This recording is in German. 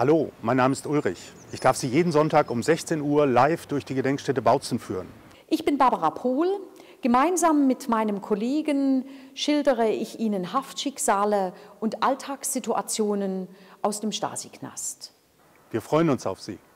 Hallo, mein Name ist Ulrich. Ich darf Sie jeden Sonntag um 16 Uhr live durch die Gedenkstätte Bautzen führen. Ich bin Barbara Pohl. Gemeinsam mit meinem Kollegen schildere ich Ihnen Haftschicksale und Alltagssituationen aus dem Stasi-Knast. Wir freuen uns auf Sie.